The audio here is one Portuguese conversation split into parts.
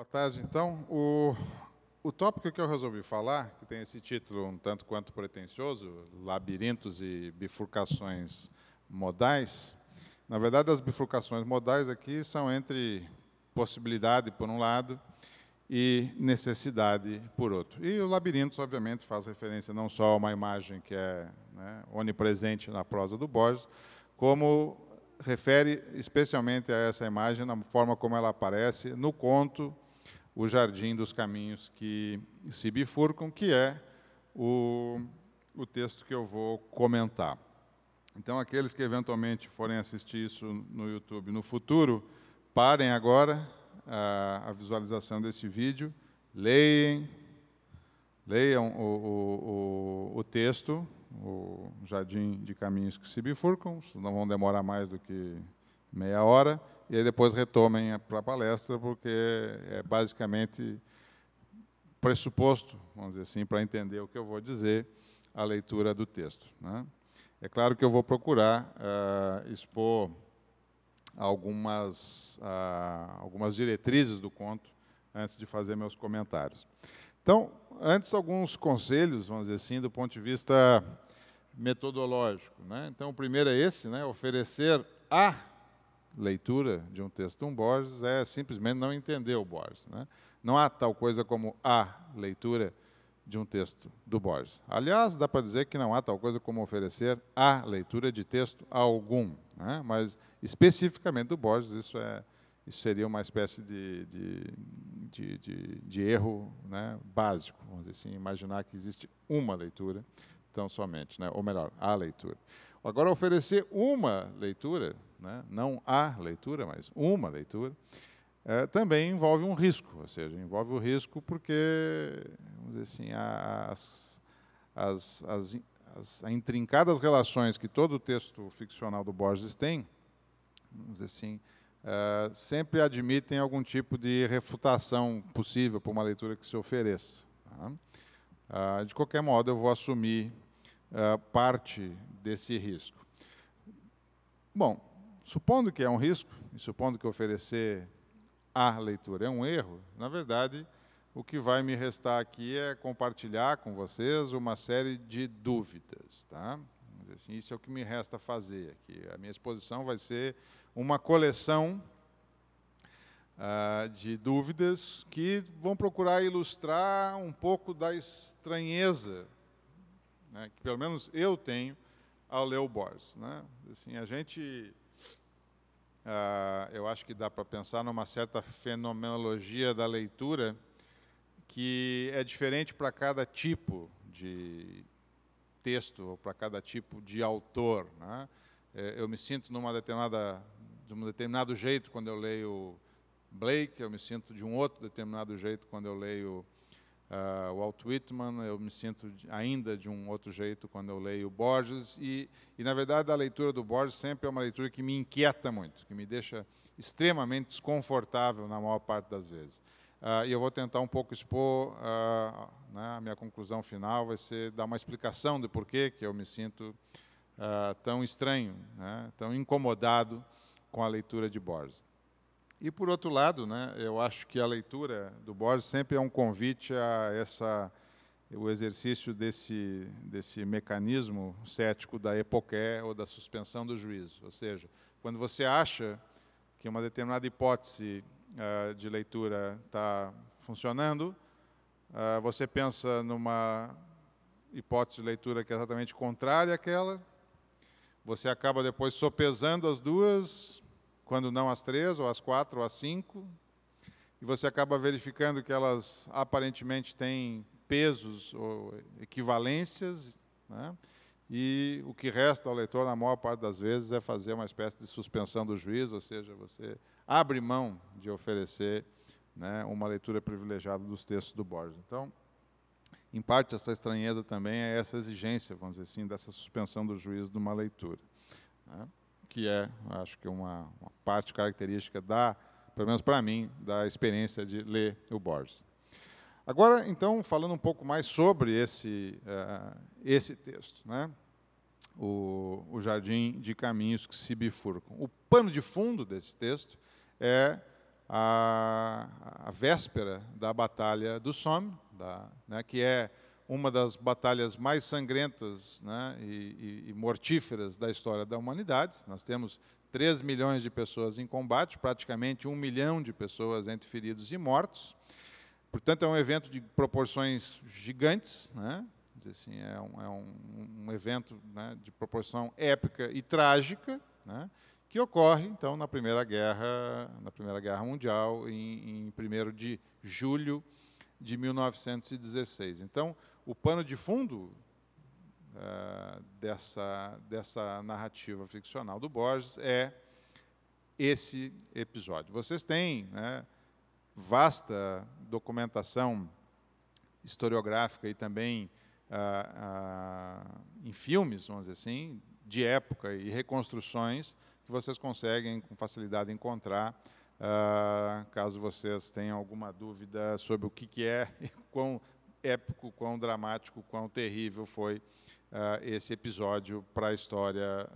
Boa tarde, então. O, o tópico que eu resolvi falar, que tem esse título um tanto quanto pretensioso, Labirintos e Bifurcações Modais, na verdade, as bifurcações modais aqui são entre possibilidade, por um lado, e necessidade, por outro. E o labirintos, obviamente, faz referência não só a uma imagem que é né, onipresente na prosa do Borges, como refere especialmente a essa imagem, na forma como ela aparece no conto o jardim dos caminhos que se bifurcam, que é o, o texto que eu vou comentar. Então, aqueles que eventualmente forem assistir isso no YouTube no futuro, parem agora a, a visualização desse vídeo, leiam, leiam o, o, o, texto, o Jardim de Caminhos que se bifurcam, não vão demorar mais do que meia hora, e aí depois retomem para a palestra, porque é basicamente pressuposto, vamos dizer assim, para entender o que eu vou dizer, a leitura do texto. Né? É claro que eu vou procurar uh, expor algumas, uh, algumas diretrizes do conto antes de fazer meus comentários. Então, antes, alguns conselhos, vamos dizer assim, do ponto de vista metodológico. Né? Então, o primeiro é esse, né? oferecer a leitura de um texto de um Borges é simplesmente não entender o Borges. Né? Não há tal coisa como a leitura de um texto do Borges. Aliás, dá para dizer que não há tal coisa como oferecer a leitura de texto algum, né? mas especificamente do Borges, isso, é, isso seria uma espécie de, de, de, de, de erro né, básico, vamos dizer assim, imaginar que existe uma leitura tão somente, né? ou melhor, a leitura. Agora, oferecer uma leitura, né, não a leitura, mas uma leitura, é, também envolve um risco, ou seja, envolve o risco porque, vamos dizer assim, as, as, as, as intrincadas relações que todo o texto ficcional do Borges tem, vamos dizer assim, é, sempre admitem algum tipo de refutação possível por uma leitura que se ofereça. Tá? Ah, de qualquer modo, eu vou assumir uh, parte desse risco. Bom, supondo que é um risco, e supondo que oferecer a leitura é um erro, na verdade, o que vai me restar aqui é compartilhar com vocês uma série de dúvidas. Tá? Assim, isso é o que me resta fazer aqui. A minha exposição vai ser uma coleção uh, de dúvidas que vão procurar ilustrar um pouco da estranheza né, que pelo menos eu tenho, ao Leo Borges. Né? Assim, a gente, ah, eu acho que dá para pensar numa certa fenomenologia da leitura que é diferente para cada tipo de texto ou para cada tipo de autor. Né? É, eu me sinto numa determinada, de um determinado jeito quando eu leio Blake, eu me sinto de um outro determinado jeito quando eu leio uh, Walt Whitman, eu me sinto ainda de um outro jeito quando eu leio Borges, e, e, na verdade a leitura do Borges sempre é uma leitura que me inquieta muito, que me deixa extremamente desconfortável na maior parte das vezes. Uh, e eu vou tentar um pouco expor, uh, né, a minha conclusão final vai ser dar uma explicação do porquê que eu me sinto uh, tão estranho, né, tão incomodado com a leitura de Borges. E, por outro lado, né, eu acho que a leitura do Borges sempre é um convite a essa, o exercício desse, desse mecanismo cético da epoqué ou da suspensão do juízo. Ou seja, quando você acha que uma determinada hipótese uh, de leitura está funcionando, uh, você pensa numa hipótese de leitura que é exatamente contrária àquela, você acaba depois sopesando as duas, quando não às três, ou às quatro, ou às cinco, e você acaba verificando que elas aparentemente têm pesos ou equivalências, né? e o que resta ao leitor, na maior parte das vezes, é fazer uma espécie de suspensão do juízo, ou seja, você abre mão de oferecer né, uma leitura privilegiada dos textos do Borges. Então, em parte, essa estranheza também é essa exigência, vamos dizer assim, dessa suspensão do juízo de uma leitura. Né? que é, acho que, é uma, uma parte característica da, pelo menos para mim, da experiência de ler o Borges. Agora, então, falando um pouco mais sobre esse, uh, esse texto, né? o, o Jardim de Caminhos que se bifurcam. O pano de fundo desse texto é a, a, véspera da Batalha do Somme, da, né, que é uma das batalhas mais sangrentas né, e, e, e mortíferas da história da humanidade. Nós temos 3 milhões de pessoas em combate, praticamente 1 milhão de pessoas entre feridos e mortos. Portanto, é um evento de proporções gigantes, né? assim, é um, é um, um evento né, de proporção épica e trágica, né, que ocorre, então, na Primeira Guerra, na Primeira Guerra Mundial, em, em 1 de julho de 1916. Então, o pano de fundo uh, dessa, dessa narrativa ficcional do Borges é esse episódio. Vocês têm né, vasta documentação historiográfica e também uh, uh, em filmes, vamos dizer assim, de época e reconstruções que vocês conseguem com facilidade encontrar Uh, caso vocês tenham alguma dúvida sobre o que, que é e quão épico, quão dramático, quão terrível foi uh, esse episódio para a história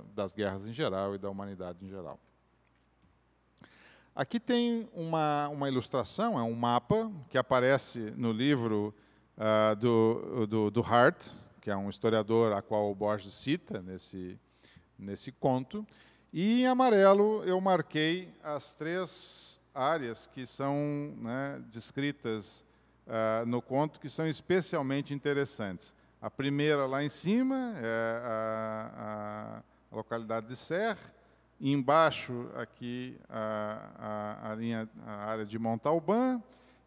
uh, das guerras em geral e da humanidade em geral. Aqui tem uma, uma ilustração, é um mapa que aparece no livro uh, do, do, do, Hart, que é um historiador a qual o Borges cita nesse, nesse conto. E em amarelo eu marquei as três áreas que são né, descritas uh, no conto que são especialmente interessantes. A primeira lá em cima é a, a localidade de Serra, embaixo aqui a, a, a, linha, a área de Montalbán,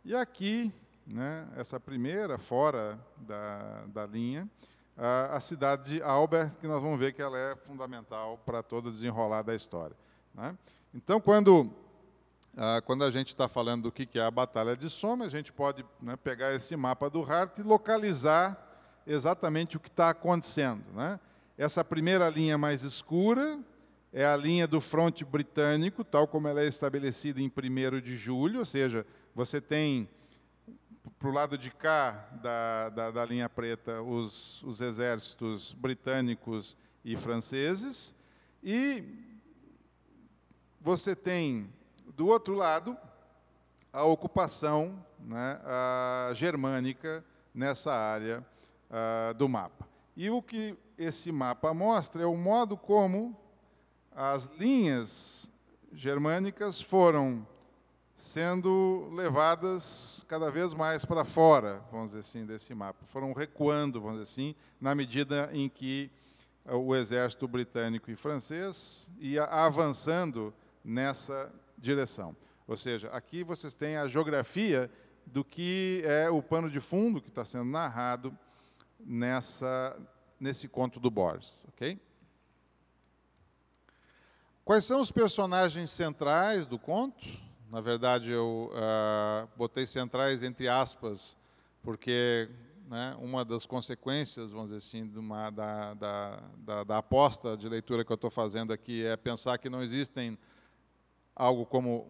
e aqui, né, essa primeira, fora da, da linha, a, a, cidade de Albert, que nós vamos ver que ela é fundamental para todo o desenrolar da história. Né? Então, quando ah, quando a gente está falando do que, é a batalha de Somme a gente pode né, pegar esse mapa do Hart e localizar exatamente o que está acontecendo. Né? Essa primeira linha mais escura é a linha do fronte britânico, tal como ela é estabelecida em 1 de julho, ou seja, você tem para o lado de cá da, da, da linha preta os, os exércitos britânicos e franceses, e você tem do outro lado, a ocupação né, a germânica nessa área a, ah, do mapa. E o que esse mapa mostra é o modo como as linhas germânicas foram sendo levadas cada vez mais para fora, vamos dizer assim, desse mapa. Foram recuando, vamos dizer assim, na medida em que ah, o exército britânico e francês ia avançando nessa direção. Ou seja, aqui vocês têm a geografia do que é o pano de fundo que está sendo narrado nessa, nesse conto do Borges. ok? Quais são os personagens centrais do conto? Na verdade, eu ah, botei centrais entre aspas, porque né, uma das consequências, vamos dizer assim, uma, da, da, da, da aposta de leitura que eu estou fazendo aqui é pensar que não existem algo como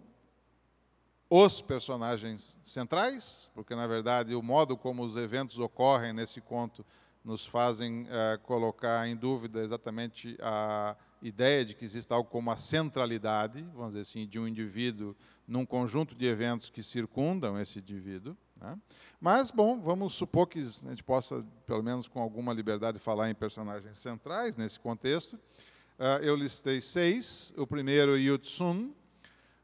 os personagens centrais, porque na verdade o modo como os eventos ocorrem nesse conto nos fazem uh, colocar em dúvida exatamente a ideia de que existe algo como a centralidade, vamos dizer assim, de um indivíduo num conjunto de eventos que circundam esse indivíduo. Né? Mas, bom, vamos supor que a gente possa, pelo menos com alguma liberdade, falar em personagens centrais nesse contexto. Uh, eu listei seis. O primeiro, Yutsun,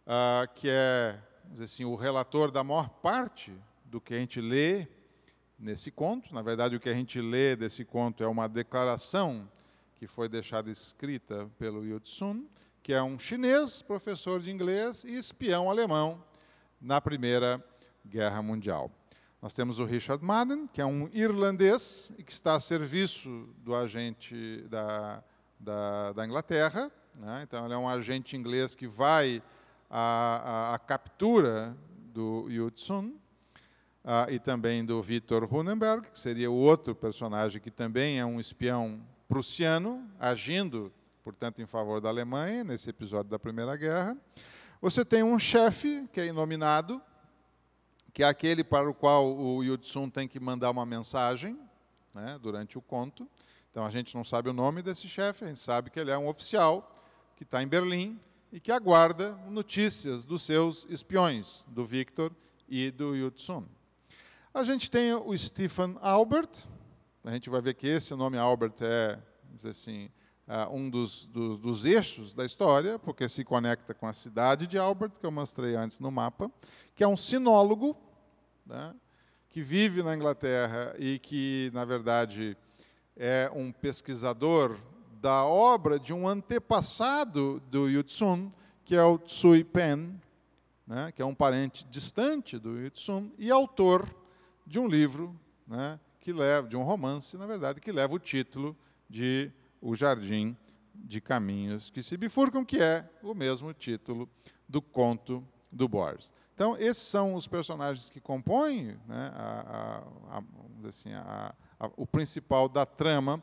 ah, que é assim, o relator da maior parte do que a gente lê nesse conto. Na verdade, o que a gente lê desse conto é uma declaração que foi deixada escrita pelo Tsun, que é um chinês, professor de inglês e espião alemão na Primeira Guerra Mundial. Nós temos o Richard Madden, que é um irlandês e que está a serviço do agente da, da, da Inglaterra. Né? Então, ele é um agente inglês que vai a, a, a captura do Yudson ah, e também do Victor Runenberg, que seria o outro personagem que também é um espião prussiano, agindo, portanto, em favor da Alemanha, nesse episódio da Primeira Guerra. Você tem um chefe, que é nominado, que é aquele para o qual o Yudson tem que mandar uma mensagem né, durante o conto. Então a gente não sabe o nome desse chefe, a gente sabe que ele é um oficial que está em Berlim e que aguarda notícias dos seus espiões, do Victor e do Yutsun. A gente tem o Stephen Albert, a gente vai ver que esse nome Albert é, vamos dizer assim, ah, um dos, dos, dos, eixos da história, porque se conecta com a cidade de Albert, que eu mostrei antes no mapa, que é um sinólogo, né, que vive na Inglaterra e que, na verdade, é um pesquisador da obra de um antepassado do Yutsun, que é o Tsui Pen, né, que é um parente distante do Yutsun, e autor de um livro, né, que leva, de um romance, na verdade, que leva o título de O Jardim de Caminhos que se bifurcam, que é o mesmo título do conto do Borges. Então, esses são os personagens que compõem né, a, a, a, assim, o principal da trama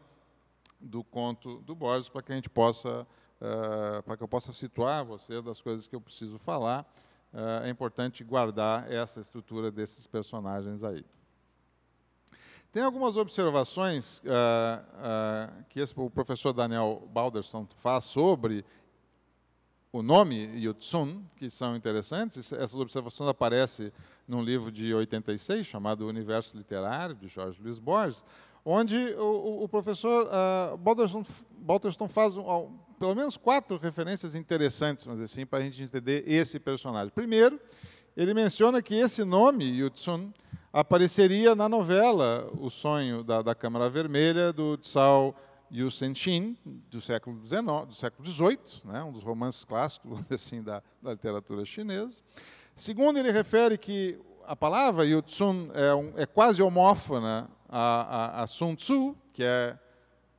do conto do Borges, para que a gente possa, uh, para que eu possa situar vocês das coisas que eu preciso falar. Uh, é importante guardar essa estrutura desses personagens aí. Tem algumas observações uh, que esse, o professor Daniel Balderson faz sobre o nome Yutsun, que são interessantes. Essas observações aparecem num livro de 86, chamado Universo Literário, de Jorge Luiz Borges, onde o, o professor uh, ah, Balderston, faz um, pelo menos quatro referências interessantes, mas assim, para a gente entender esse personagem. Primeiro, ele menciona que esse nome, Yutsun, apareceria na novela O Sonho da, da Câmara Vermelha, do Tsao Yusen Shin, do século XIX, do século XVIII, né, um dos romances clássicos assim, da, da literatura chinesa. Segundo, ele refere que a palavra Yutsun é, um, é quase homófona a, a, a Sun Tzu, que é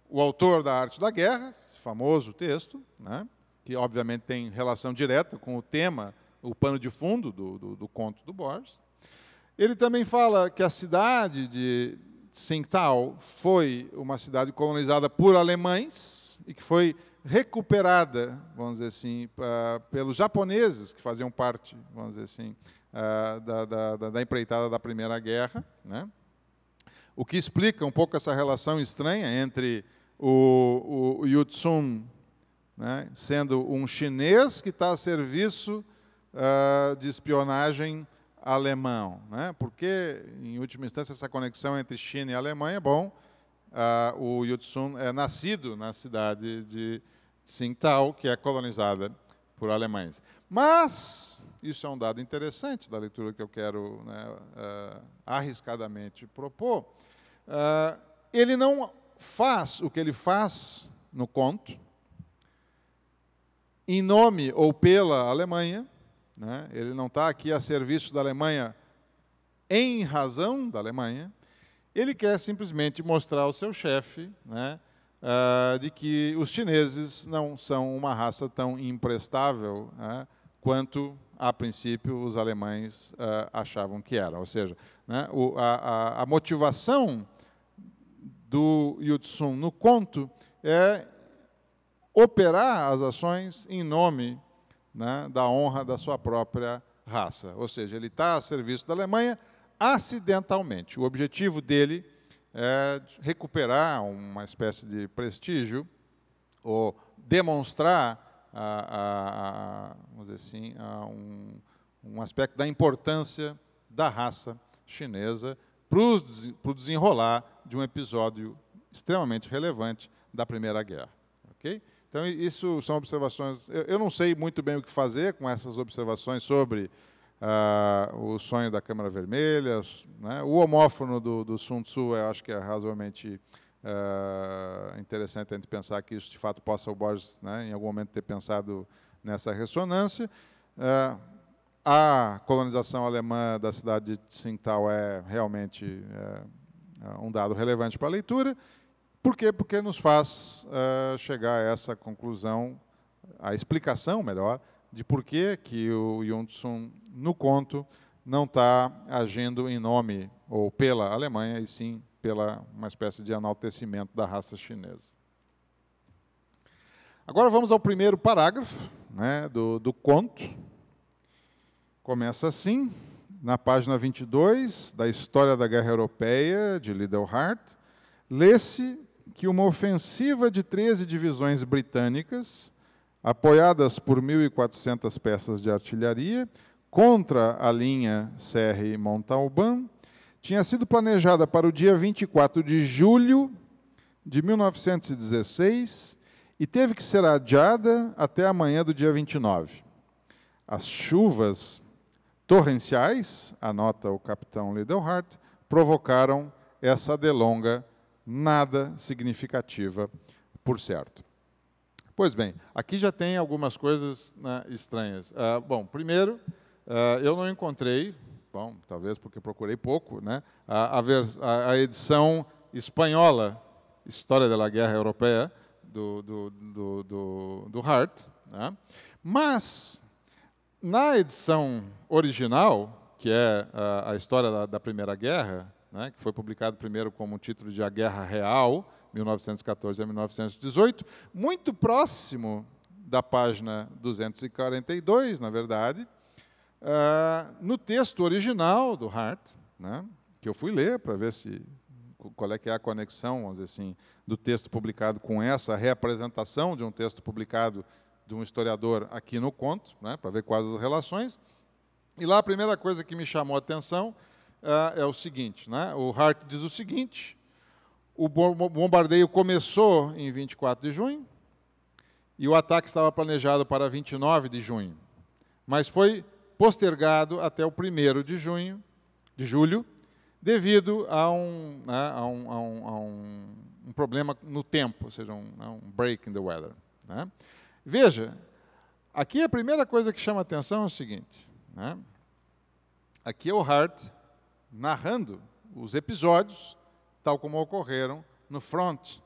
o autor da Arte da Guerra, esse famoso texto, né, que obviamente tem relação direta com o tema, o pano de fundo do, do, do conto do Borges. Ele também fala que a cidade de Tsingtao foi uma cidade colonizada por alemães e que foi recuperada, vamos dizer assim, pelos japoneses que faziam parte, vamos dizer assim, ah, da, da, da empreitada da Primeira Guerra, né? o que explica um pouco essa relação estranha entre o, o Yutsun né, sendo um chinês que está a serviço uh, de espionagem alemão. Né, porque, em última instância, essa conexão entre China e Alemanha, bom, uh, o Yutsun é nascido na cidade de Tsingtao, que é colonizada por alemães. Mas, isso é um dado interessante da leitura que eu quero né, uh, arriscadamente propor, uh, ele não faz o que ele faz no conto, em nome ou pela Alemanha, né, ele não está aqui a serviço da Alemanha em razão da Alemanha, ele quer simplesmente mostrar ao seu chefe né, uh, de que os chineses não são uma raça tão imprestável né, quanto, a princípio, os alemães uh, achavam que era. Ou seja, né, o, a, a, motivação do Tsun no conto é operar as ações em nome né, da honra da sua própria raça. Ou seja, ele está a serviço da Alemanha acidentalmente. O objetivo dele é, recuperar uma espécie de prestígio ou demonstrar, a, a, a vamos dizer assim, um, um aspecto da importância da raça chinesa para o desenrolar de um episódio extremamente relevante da Primeira Guerra. Okay? Então, isso são observações. Eu, eu não sei muito bem o que fazer com essas observações sobre ah, o sonho da Câmara Vermelha, né? o homófono do, do Sun Tzu, eu acho que é razoavelmente ah, interessante a gente pensar que isso, de fato, possa o Borges, né, em algum momento, ter pensado nessa ressonância. Ah, a colonização alemã da cidade de Tsingtao é realmente é, um dado relevante para a leitura. Por quê? Porque nos faz chegar a essa conclusão, a explicação, melhor, de por que, que o Yun Tsun no conto não está agindo em nome ou pela Alemanha, e sim pela uma espécie de enaltecimento da raça chinesa. Agora vamos ao primeiro parágrafo né, do, do conto. Começa assim, na página 22 da História da Guerra Europeia, de Liddell Hart, lê-se que uma ofensiva de 13 divisões britânicas, apoiadas por 1.400 peças de artilharia, contra a linha Serre Montauban tinha sido planejada para o dia 24 de julho de 1916 e teve que ser adiada até amanhã do dia 29. As chuvas torrenciais, anota o capitão Lidelhart, provocaram essa delonga nada significativa, por certo. Pois bem, aqui já tem algumas coisas né, estranhas. Ah, bom, primeiro, Uh, eu não encontrei, bom, talvez porque procurei pouco, né, a, a, a edição espanhola, História da Guerra Europeia, do, do, do, do, do Hart. Né? Mas, na edição original, que é a, a História da, da, Primeira Guerra, né, que foi publicado primeiro como título de A Guerra Real, 1914 a 1918, muito próximo da página 242, na verdade, Uh, no texto original do Hart, né, que eu fui ler para ver se qual é que é a conexão, vamos dizer assim, do texto publicado com essa representação de um texto publicado de um historiador aqui no conto, né, para ver quais as relações. E lá a primeira coisa que me chamou a atenção uh, é o seguinte, né, o Hart diz o seguinte, o bombardeio começou em 24 de junho e o ataque estava planejado para 29 de junho, mas foi postergado até o 1 de junho, de julho, devido a um, né, a um, a um, a um problema no tempo, ou seja, né, um, break in the weather. Né? Veja, aqui a primeira coisa que chama atenção é o seguinte: né? aqui é o Hart narrando os episódios, tal como ocorreram no front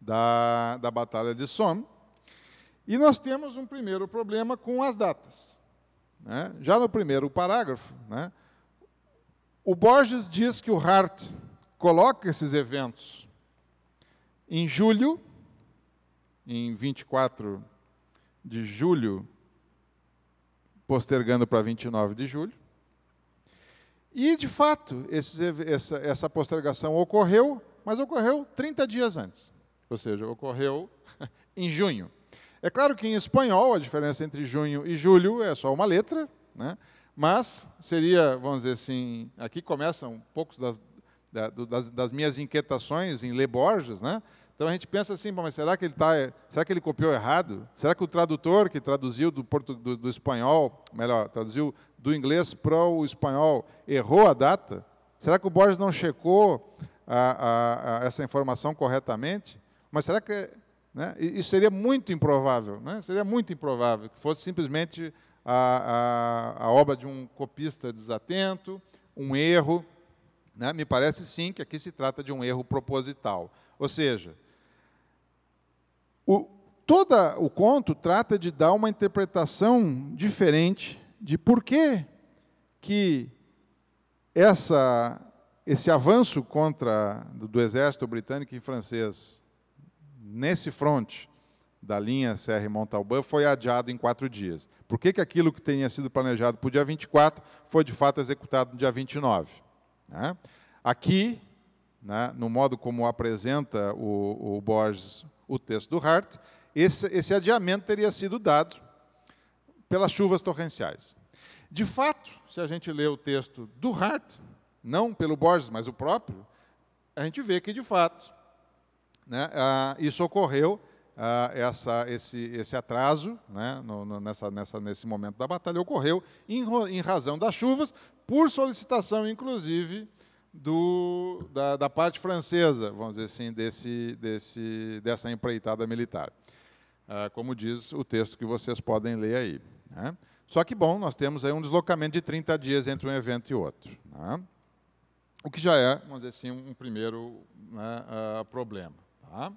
da, da Batalha de Somme. E nós temos um primeiro problema com as datas. Né? Já no primeiro parágrafo, né? o Borges diz que o Hart coloca esses eventos em julho, em 24 de julho, postergando para 29 de julho. E, de fato, esses, essa, essa postergação ocorreu, mas ocorreu 30 dias antes. Ou seja, ocorreu em junho. É claro que em espanhol a diferença entre junho e julho é só uma letra, né? mas seria, vamos dizer assim, aqui começam um poucos das, das, das, minhas inquietações em ler Borges, né? Então a gente pensa assim, mas será que ele tá, será que ele copiou errado? Será que o tradutor que traduziu do, portu, do, do espanhol, melhor, traduziu do inglês para o espanhol, errou a data? Será que o Borges não checou a, a, a essa informação corretamente? Mas será que né? E, e seria muito improvável, né? seria muito improvável que fosse simplesmente a, a, a obra de um copista desatento, um erro. Né? Me parece sim que aqui se trata de um erro proposital. Ou seja, o, todo o conto trata de dar uma interpretação diferente de por que, que essa, esse avanço contra do, do exército britânico e francês nesse fronte da linha CR Montalbán foi adiado em quatro dias. Por que, que aquilo que tinha sido planejado para o dia 24 foi de fato executado no dia 29? Né? Aqui, né, no modo como apresenta o, o, Borges o texto do Hart, esse, esse adiamento teria sido dado pelas chuvas torrenciais. De fato, se a gente lê o texto do Hart, não pelo Borges, mas o próprio, a gente vê que, de fato, né? Ah, isso ocorreu, ah, essa, esse, esse atraso né? no, no, nessa, nessa, nesse momento da batalha, ocorreu em, em razão das chuvas, por solicitação, inclusive, do, da, da, parte francesa, vamos dizer assim, desse, desse, dessa empreitada militar. Ah, como diz o texto que vocês podem ler aí. Né? Só que, bom, nós temos aí um deslocamento de 30 dias entre um evento e outro. Né? O que já é, vamos dizer assim, um primeiro né, uh, problema. Tá?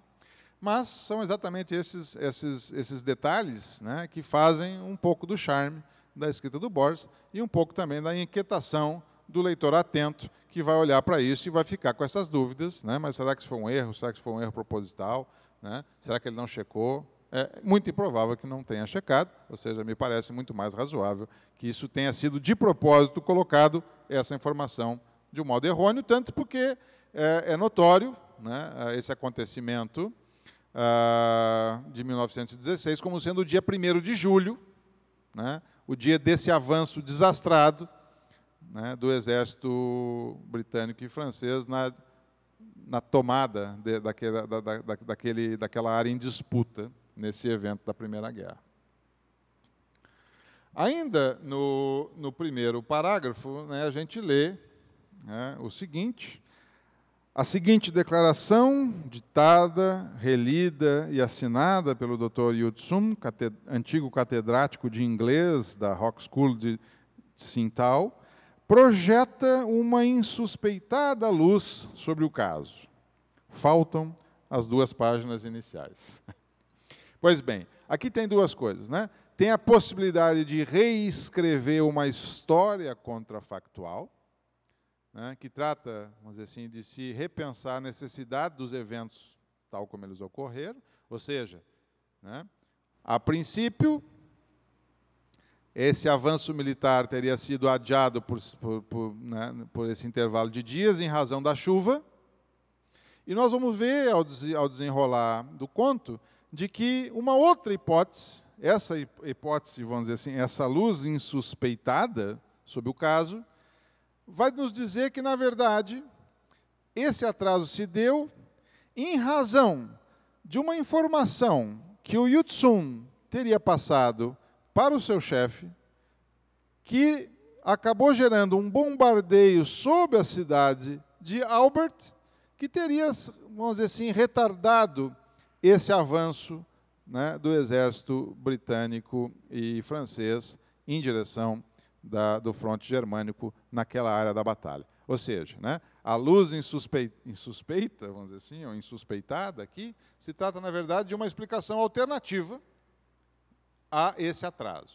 Mas são exatamente esses, esses, esses detalhes né, que fazem um pouco do charme da escrita do Borges e um pouco também da inquietação do leitor atento que vai olhar para isso e vai ficar com essas dúvidas, né? Mas será que isso foi um erro? Será que isso foi um erro proposital? Né? Será que ele não checou? É muito improvável que não tenha checado, ou seja, me parece muito mais razoável que isso tenha sido de propósito colocado essa informação de um modo errôneo, tanto porque é, é notório, né, esse acontecimento uh, de 1916 como sendo o dia 1 de julho, né, o dia desse avanço desastrado né, do exército britânico e francês na, na tomada de, daquela, da, da, daquele, daquela área em disputa nesse evento da Primeira Guerra. Ainda no, no primeiro parágrafo, né, a gente lê né, o seguinte: a seguinte declaração, ditada, relida e assinada pelo Dr. Yutsum, cate, antigo catedrático de inglês da Rock School de Tsingtao, projeta uma insuspeitada luz sobre o caso. Faltam as duas páginas iniciais. Pois bem, aqui tem duas coisas, né? Tem a possibilidade de reescrever uma história contrafactual, né, que trata, vamos dizer assim, de se repensar a necessidade dos eventos tal como eles ocorreram, ou seja, né, a princípio, esse avanço militar teria sido adiado por, por, por, né, por, esse intervalo de dias em razão da chuva. E nós vamos ver, ao, ao desenrolar do conto, de que uma outra hipótese, essa hipótese, vamos dizer assim, essa luz insuspeitada sobre o caso, vai nos dizer que, na verdade, esse atraso se deu em razão de uma informação que o Yutsun teria passado para o seu chefe, que acabou gerando um bombardeio sobre a cidade de Albert, que teria, vamos dizer assim, retardado esse avanço né, do exército britânico e francês em direção da, do fronte germânico naquela área da batalha. Ou seja, né, a luz insuspeita, insuspeita, vamos dizer assim, ou insuspeitada aqui, se trata, na verdade, de uma explicação alternativa a esse atraso.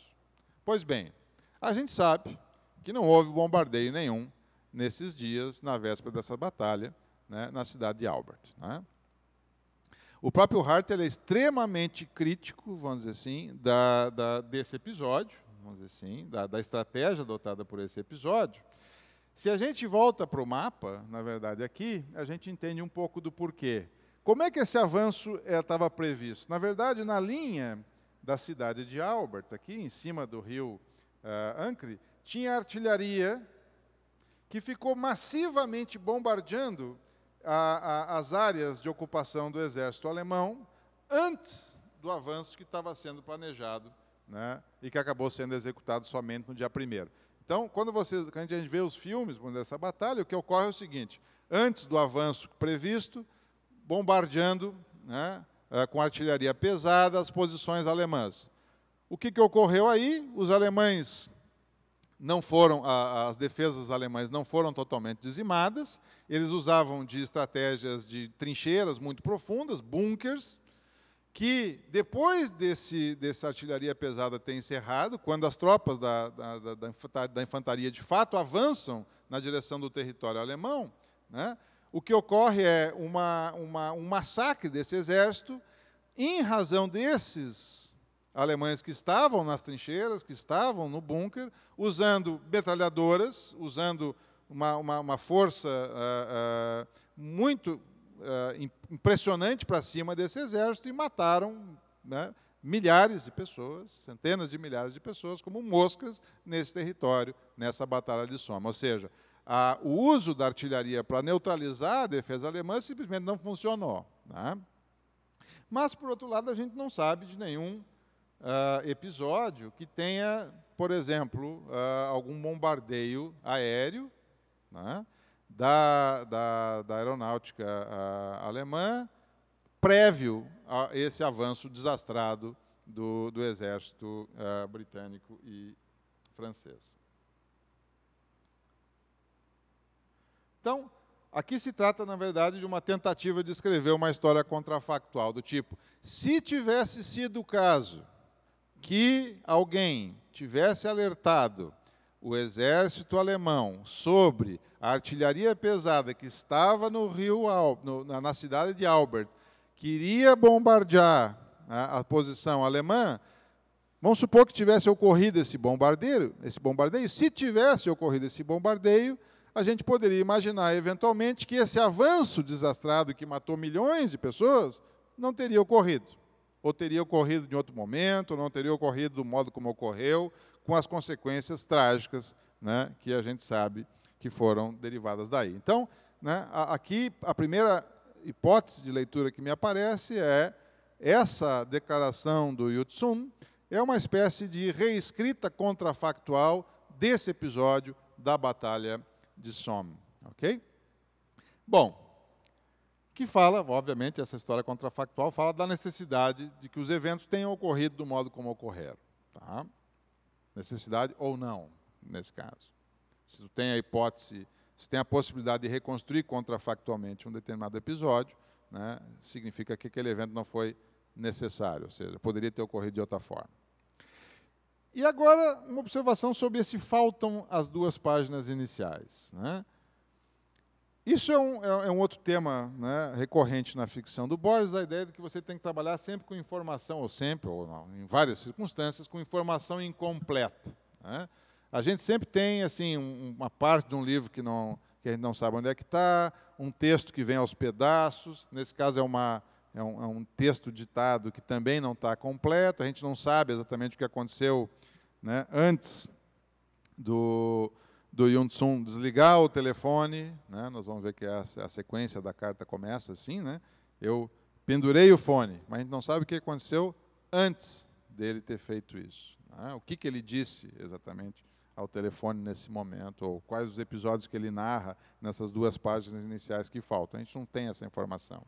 Pois bem, a gente sabe que não houve bombardeio nenhum nesses dias, na véspera dessa batalha, né, na cidade de Albert. Né? O próprio Hart é extremamente crítico, vamos dizer assim, da, da, desse episódio, vamos dizer assim, da, da estratégia adotada por esse episódio, se a gente volta para o mapa, na verdade aqui, a gente entende um pouco do porquê. Como é que esse avanço estava eh, é, previsto? Na verdade, na linha da cidade de Albert, aqui em cima do rio uh, Ancre, tinha artilharia que ficou massivamente bombardeando a, a, as áreas de ocupação do exército alemão antes do avanço que estava sendo planejado né, e que acabou sendo executado somente no dia 1 Então, quando, você, quando a gente vê os filmes dessa batalha, o que ocorre é o seguinte: antes do avanço previsto, bombardeando né, eh, com artilharia pesada as posições alemãs. O que, que ocorreu aí? Os alemães não foram, as defesas alemãs não foram totalmente dizimadas, eles usavam de estratégias de trincheiras muito profundas, bunkers, que depois desse, dessa artilharia pesada ter encerrado, quando as tropas da, da, da, da, infantaria de fato avançam na direção do território alemão, né, o que ocorre é uma, uma, um massacre desse exército, em razão desses alemães que estavam nas trincheiras, que estavam no bunker, usando metralhadoras, usando uma, uma força uh, uh, muito uh, impressionante para cima desse exército e mataram né, milhares de pessoas, centenas de milhares de pessoas, como moscas nesse território, nessa Batalha de Soma. Ou seja, a, o uso da artilharia para neutralizar a defesa alemã simplesmente não funcionou. Né? Mas, por outro lado, a gente não sabe de nenhum uh, episódio que tenha, por exemplo, uh, algum bombardeio aéreo né, da, da, da aeronáutica alemã, prévio a esse avanço desastrado do, do exército eh, britânico e francês. Então, aqui se trata, na verdade, de uma tentativa de escrever uma história contrafactual, do tipo: se tivesse sido o caso que alguém tivesse alertado o exército alemão sobre a artilharia pesada que estava no rio Al, no, na cidade de Albert, queria bombardear a, né, a, posição alemã, vamos supor que tivesse ocorrido esse bombardeio, esse bombardeio, se tivesse ocorrido esse bombardeio, a gente poderia imaginar eventualmente que esse avanço desastrado que matou milhões de pessoas não teria ocorrido ou teria ocorrido em outro momento, ou não teria ocorrido do modo como ocorreu, com as consequências trágicas né, que a gente sabe que foram derivadas daí. Então, né, aqui a primeira hipótese de leitura que me aparece é essa declaração do Yutsun é uma espécie de reescrita contrafactual desse episódio da Batalha de Somme, ok? Bom, que fala, obviamente, essa história contrafactual fala da necessidade de que os eventos tenham ocorrido do modo como ocorreram. Tá? necessidade ou não, nesse caso. Se tu tem a hipótese, se tem a possibilidade de reconstruir contrafactualmente um determinado episódio, né, significa que aquele evento não foi necessário, ou seja, poderia ter ocorrido de outra forma. E agora, uma observação sobre esse faltam as duas páginas iniciais. Né? Isso é um, é, é um outro tema né, recorrente na ficção do Borges, a ideia de que você tem que trabalhar sempre com informação, ou sempre, ou não, em várias circunstâncias, com informação incompleta. Né? A gente sempre tem assim uma parte de um livro que, não, que a gente não sabe onde é que está, um texto que vem aos pedaços, nesse caso é, uma, é, um, é um texto ditado que também não está completo, a gente não sabe exatamente o que aconteceu né, antes do, do Yun desligar o telefone, né? nós vamos ver que a, a, sequência da carta começa assim, né? eu pendurei o fone, mas a gente não sabe o que aconteceu antes dele ter feito isso. Né? O que, que ele disse exatamente ao telefone nesse momento, ou quais os episódios que ele narra nessas duas páginas iniciais que faltam. A gente não tem essa informação.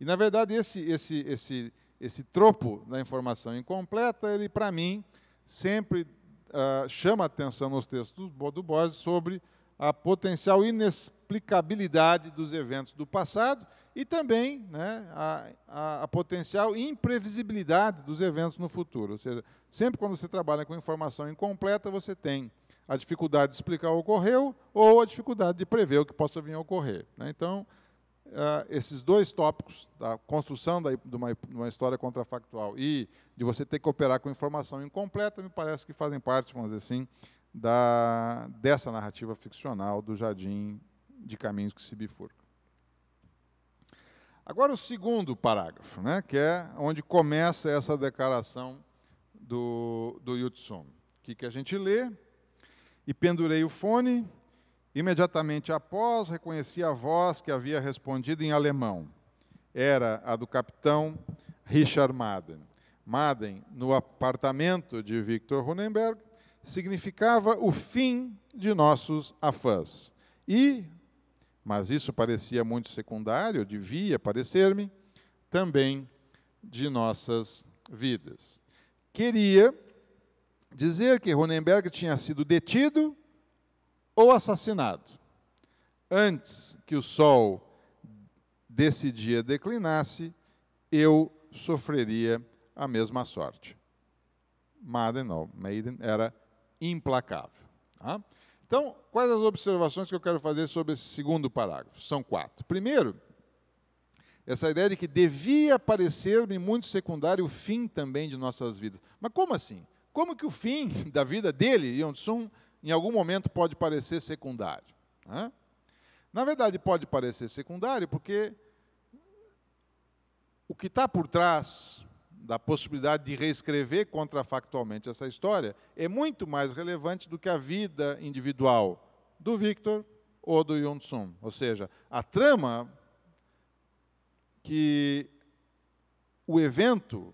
E, na verdade, esse, esse, esse, esse tropo da informação incompleta, ele, para mim, sempre uh, chama a atenção nos textos do, do Borges sobre a potencial inexplicabilidade dos eventos do passado e também né, a, a, a, potencial imprevisibilidade dos eventos no futuro. Ou seja, sempre quando você trabalha com informação incompleta, você tem a dificuldade de explicar o que ocorreu ou a dificuldade de prever o que possa vir a ocorrer. Né? Então, uh, esses dois tópicos, da construção da, de, uma, de, uma, história contrafactual e de você ter que operar com informação incompleta, me parece que fazem parte, vamos dizer assim, da, dessa narrativa ficcional do Jardim de Caminhos que se bifurca. Agora o segundo parágrafo, né, que é onde começa essa declaração do, do Yutsumi. O que, que a gente lê? E pendurei o fone Imediatamente após, reconheci a voz que havia respondido em alemão. Era a do capitão Richard Madden. Madden, no apartamento de Victor Runenberg, significava o fim de nossos afãs. E, mas isso parecia muito secundário, devia parecer-me, também de nossas vidas. Queria dizer que Runenberg tinha sido detido ou assassinado. Antes que o sol desse dia declinasse, eu sofreria a mesma sorte. Maiden, não, Maiden era implacável. Tá? Então, quais as observações que eu quero fazer sobre esse segundo parágrafo? São quatro. Primeiro, essa ideia de que devia parecer-me muito secundário o fim também de nossas vidas. Mas como assim? Como que o fim da vida dele, Yonsung, em algum momento pode parecer secundário. Né? Na verdade, pode parecer secundário porque o que está por trás da possibilidade de reescrever contrafactualmente essa história é muito mais relevante do que a vida individual do Victor ou do Yun Sun. Ou seja, a trama que o evento,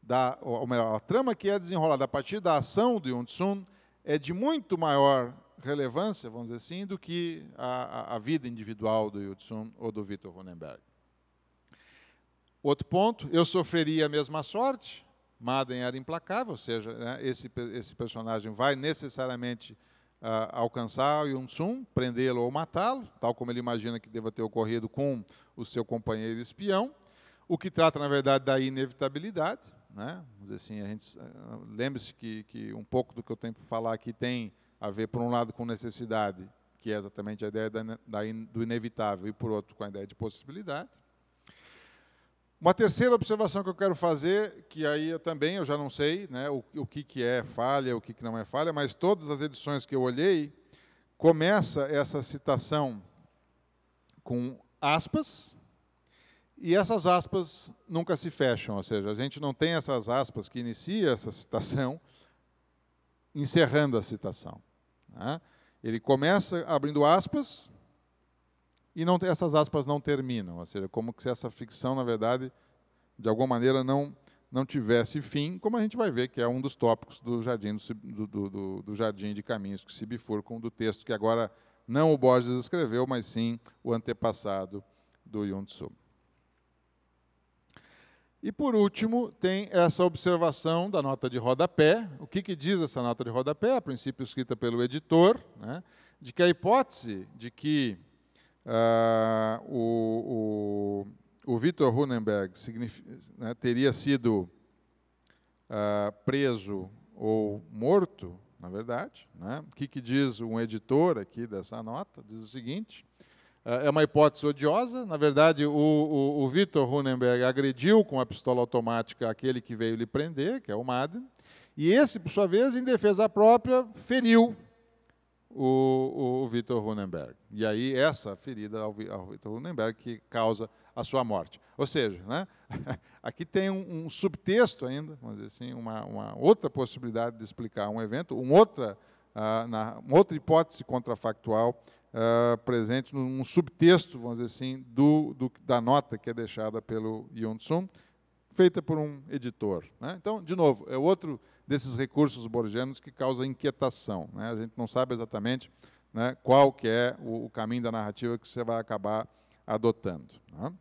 da, ou melhor, a trama que é desenrolada a partir da ação do Yun Sun é de muito maior relevância, vamos dizer assim, do que a, a vida individual do Hudson ou do Victor Ronenberg. Outro ponto, eu sofreria a mesma sorte, Madden era implacável, ou seja, né, esse, esse personagem vai necessariamente uh, alcançar o yun prendê-lo ou matá-lo, tal como ele imagina que deva ter ocorrido com o seu companheiro espião, o que trata, na verdade, da inevitabilidade né? Mas assim, a gente ah, lembre-se que, que um pouco do que eu tenho para falar aqui tem a ver por um lado com necessidade, que é exatamente a ideia da, da, do inevitável, e por outro com a ideia de possibilidade. Uma terceira observação que eu quero fazer, que aí eu também eu já não sei né, o, o que, que é falha, o que, que não é falha, mas todas as edições que eu olhei, começa essa citação com aspas, e essas aspas nunca se fecham, ou seja, a gente não tem essas aspas que inicia essa citação encerrando a citação. Né? Ele começa abrindo aspas e não, essas aspas não terminam, ou seja, como se essa ficção, na verdade, de alguma maneira não, não tivesse fim, como a gente vai ver que é um dos tópicos do Jardim, do, do, do, do jardim de Caminhos que se bifurcam do texto que agora não o Borges escreveu, mas sim o antepassado do Yun e por último, tem essa observação da nota de rodapé. O que, que diz essa nota de rodapé? A princípio, escrita pelo editor, né, de que a hipótese de que uh, o, o, o Victor Hunenberg né, teria sido uh, preso ou morto, na verdade, né, o que, que diz um editor aqui dessa nota? Diz o seguinte: é, é uma hipótese odiosa. Na verdade, o, o, o Vitor Hunenberg agrediu com a pistola automática aquele que veio lhe prender, que é o Madden, e esse, por sua vez, em defesa própria, feriu o, o Vitor Hunenberg. E aí, essa ferida ao, ao Vitor Hunenberg que causa a sua morte. Ou seja, né, aqui tem um, um, subtexto ainda, vamos dizer assim, uma, uma, outra possibilidade de explicar um evento, uma outra, uh, na, uma outra hipótese contrafactual uh, presente num subtexto, vamos dizer assim, do, do, da nota que é deixada pelo yun feita por um editor. Né? Então, de novo, é outro desses recursos borgianos que causa inquietação. Né? A gente não sabe exatamente né, qual que é o, o, caminho da narrativa que você vai acabar adotando. Né?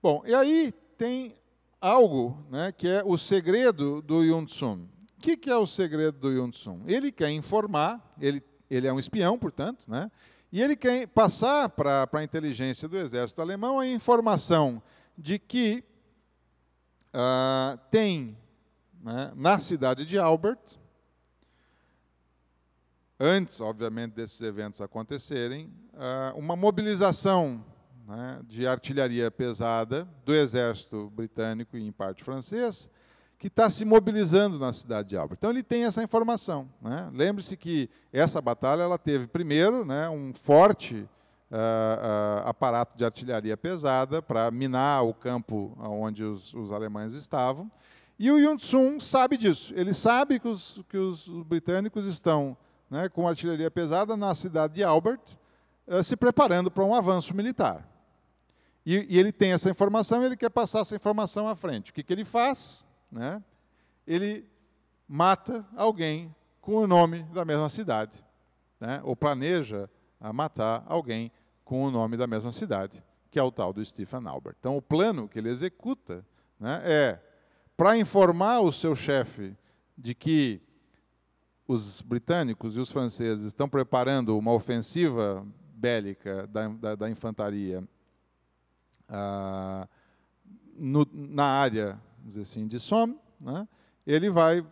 Bom, e aí tem algo né, que é o segredo do yun o que, que, é o segredo do Yun Ele quer informar, ele, ele é um espião, portanto, né? e ele quer passar para a inteligência do exército alemão a informação de que uh, tem né, na cidade de Albert, antes, obviamente, desses eventos acontecerem, uh, uma mobilização né, de artilharia pesada do exército britânico e, em parte, francês que está se mobilizando na cidade de Albert. Então ele tem essa informação. Né? Lembre-se que essa batalha ela teve primeiro né, um forte uh, uh, aparato de artilharia pesada para minar o campo onde os, os alemães estavam. E o Yun Tsun sabe disso. Ele sabe que os, que os britânicos estão né, com artilharia pesada na cidade de Albert, uh, se preparando para um avanço militar. E, e ele tem essa informação e ele quer passar essa informação à frente. O que, que ele faz? né, ele mata alguém com o nome da mesma cidade, né, ou planeja matar alguém com o nome da mesma cidade, que é o tal do Stephen Albert. Então, o plano que ele executa né, é para informar o seu chefe de que os britânicos e os franceses estão preparando uma ofensiva bélica da, da, da infantaria ah, no, na área vamos dizer assim, de some, né, ele vai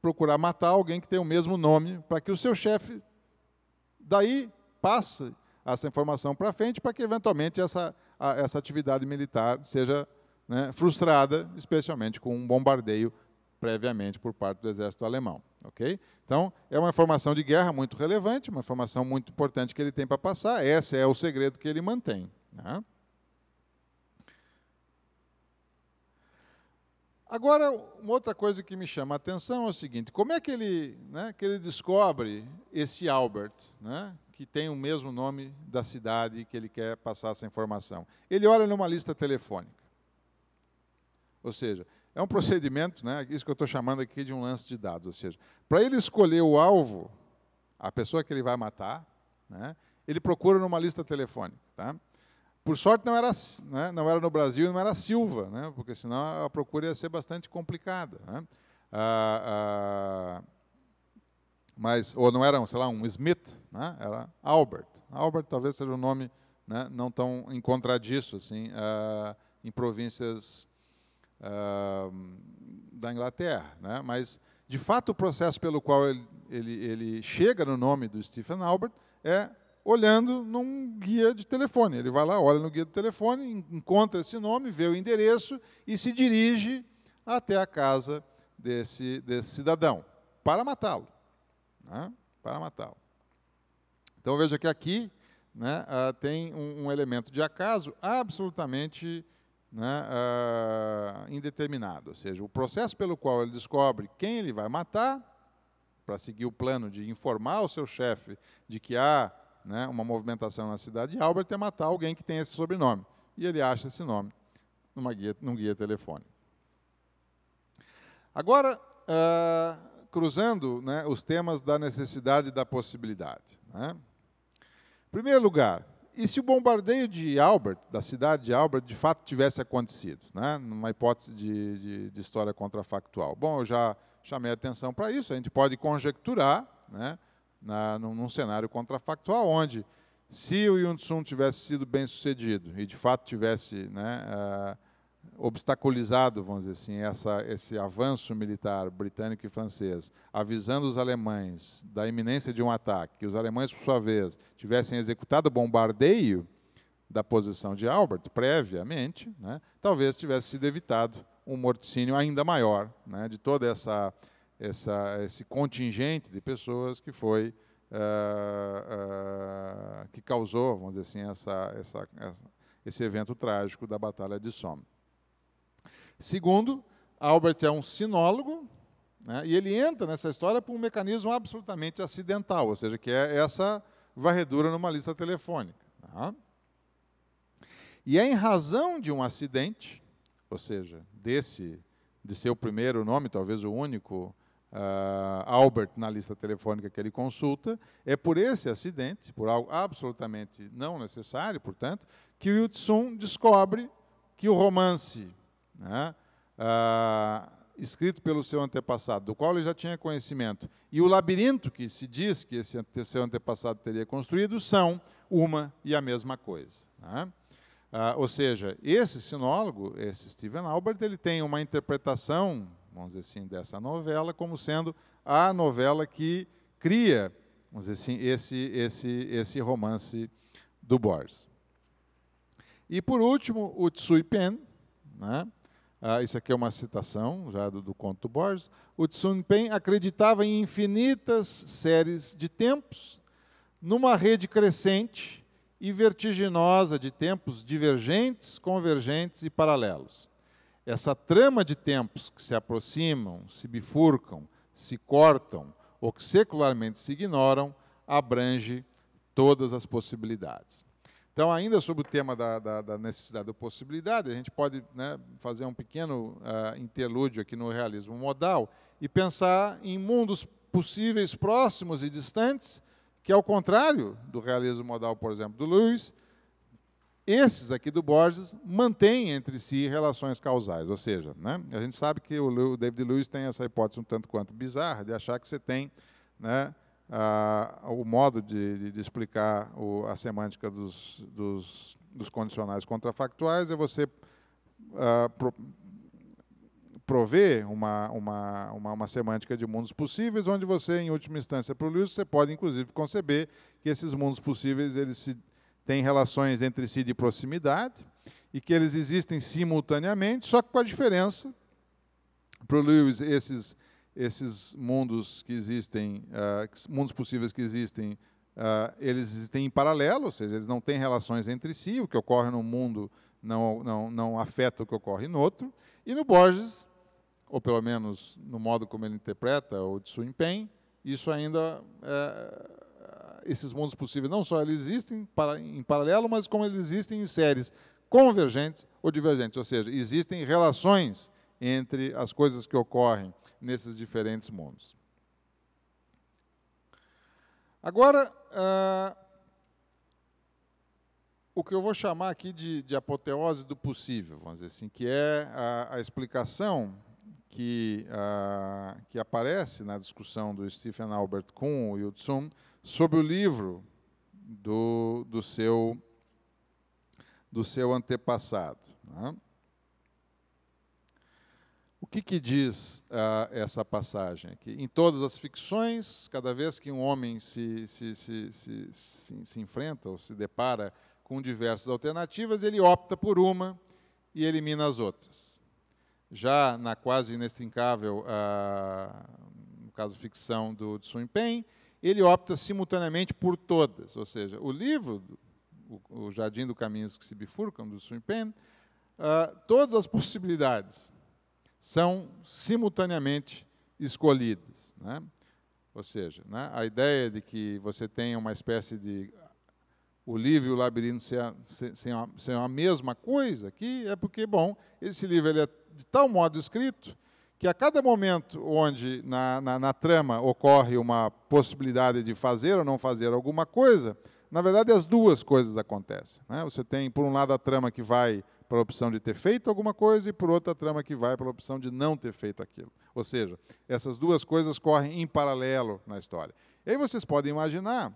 procurar matar alguém que tem o mesmo nome, para que o seu chefe daí passe essa informação para frente, para que eventualmente essa, a, essa atividade militar seja né, frustrada, especialmente com um bombardeio previamente por parte do exército alemão. Okay? Então, é uma informação de guerra muito relevante, uma informação muito importante que ele tem para passar. Esse é o segredo que ele mantém. Né? Agora, uma outra coisa que me chama a atenção é o seguinte: como é que ele, né, que ele descobre esse Albert, né, que tem o mesmo nome da cidade que ele quer passar essa informação? Ele olha numa lista telefônica. Ou seja, é um procedimento, né, isso que eu estou chamando aqui de um lance de dados. Ou seja, para ele escolher o alvo, a pessoa que ele vai matar, né, ele procura numa lista telefônica. Tá? Por sorte, não era, né, não era no Brasil, não era Silva, né, porque senão a procura ia ser bastante complicada. Né? Ah, ah, mas, ou não era, sei lá, um Smith, né, era Albert. Albert talvez seja um nome né, não tão encontradiço assim, ah, em províncias ah, da Inglaterra. Né? Mas, de fato, o processo pelo qual ele, ele, ele chega no nome do Stephen Albert é olhando num guia de telefone. Ele vai lá, olha no guia do telefone, encontra esse nome, vê o endereço e se dirige até a casa desse, desse cidadão para matá-lo. Né? Para matá-lo. Então veja que aqui né, ah, tem um, um, elemento de acaso absolutamente né, ah, indeterminado. Ou seja, o processo pelo qual ele descobre quem ele vai matar, para seguir o plano de informar o seu chefe de que há né, uma movimentação na cidade de Albert é matar alguém que tem esse sobrenome. E ele acha esse nome numa guia, num guia telefônico. Agora, uh, cruzando né, os temas da necessidade e da possibilidade. Né? Em primeiro lugar, e se o bombardeio de Albert, da cidade de Albert, de fato tivesse acontecido, né? numa hipótese de, de, de história contrafactual? Bom, eu já chamei atenção para isso, a gente pode conjecturar né? na, num, num cenário contrafactual, onde se o Yun tivesse sido bem sucedido e de fato tivesse né, eh, obstaculizado, vamos dizer assim, essa, esse avanço militar britânico e francês, avisando os alemães da iminência de um ataque, que os alemães, por sua vez, tivessem executado o bombardeio da posição de Albert previamente, né, talvez tivesse sido evitado um morticínio ainda maior né, de toda essa essa, esse contingente de pessoas que foi uh, uh, que causou, vamos dizer assim, essa, essa, essa, esse evento trágico da Batalha de Somme. Segundo, Albert é um sinólogo né, e ele entra nessa história por um mecanismo absolutamente acidental, ou seja, que é essa varredura numa lista telefônica. Tá? E é em razão de um acidente, ou seja, desse de seu primeiro nome, talvez o único uh, Albert na lista telefônica que ele consulta, é por esse acidente, por algo absolutamente não necessário, portanto, que o Yutsun descobre que o romance né, uh, escrito pelo seu antepassado, do qual ele já tinha conhecimento, e o labirinto que se diz que esse seu antepassado teria construído são uma e a mesma coisa. Né? Ah, ou seja, esse sinólogo, esse Stephen Albert, ele tem uma interpretação vamos dizer assim, dessa novela, como sendo a novela que cria, vamos dizer assim, esse, esse, esse romance do Borges. E por último, o Tsui Pen, né? ah, isso aqui é uma citação já do, do conto do Borges. O Tsui Pen acreditava em infinitas séries de tempos, numa rede crescente e vertiginosa de tempos divergentes, convergentes e paralelos essa trama de tempos que se aproximam, se bifurcam, se cortam ou que secularmente se ignoram, abrange todas as possibilidades. Então, ainda sobre o tema da, da, da necessidade ou possibilidade, a gente pode né, fazer um pequeno uh, interlúdio aqui no realismo modal e pensar em mundos possíveis próximos e distantes, que, ao é contrário do realismo modal, por exemplo, do Lewis, esses aqui do Borges mantêm entre si relações causais, ou seja, né, a gente sabe que o David Lewis tem essa hipótese um tanto quanto bizarra de achar que você tem né, a, o modo de, de explicar o, a semântica dos, dos, dos, condicionais contrafactuais é você a, ah, pro, prover uma, uma, uma, uma, semântica de mundos possíveis, onde você, em última instância, para o Lewis, você pode, inclusive, conceber que esses mundos possíveis eles se têm relações entre si de proximidade e que eles existem simultaneamente, só que com a diferença, para o Lewis, esses, esses mundos que existem, uh, mundos possíveis que existem, uh, eles existem em paralelo, ou seja, eles não têm relações entre si, o que ocorre num mundo não, não, não afeta o que ocorre no outro, e no Borges, ou pelo menos no modo como ele interpreta, ou de sua Pen, isso ainda é, esses mundos possíveis, não só eles existem para, em paralelo, mas como eles existem em séries convergentes ou divergentes, ou seja, existem relações entre as coisas que ocorrem nesses diferentes mundos. Agora, ah, o que eu vou chamar aqui de, de, apoteose do possível, vamos dizer assim, que é a, a explicação que, ah, que, aparece na discussão do Stephen Albert Kuhn e o Tsun sobre o livro do, do, seu, do seu antepassado. Né? O que, que diz ah, essa passagem aqui? Em todas as ficções, cada vez que um homem se, se, se, se, se enfrenta ou se depara com diversas alternativas, ele opta por uma e elimina as outras. Já na quase inextrincável, ah, no caso ficção do Tsun Pen, ele opta simultaneamente por todas. Ou seja, o livro, O Jardim do Caminhos que se Bifurcam, do Sun Pen, uh, todas as possibilidades são simultaneamente escolhidas. Né? Ou seja, né, a ideia de que você tenha uma espécie de. O livro e o labirinto sejam a, a mesma coisa aqui é porque, bom, esse livro ele é de tal modo escrito que a cada momento onde na, na, na, trama ocorre uma possibilidade de fazer ou não fazer alguma coisa, na verdade as duas coisas acontecem. Né? Você tem, por um lado, a trama que vai para a opção de ter feito alguma coisa e, por outro, a trama que vai para a opção de não ter feito aquilo. Ou seja, essas duas coisas correm em paralelo na história. E aí vocês podem imaginar,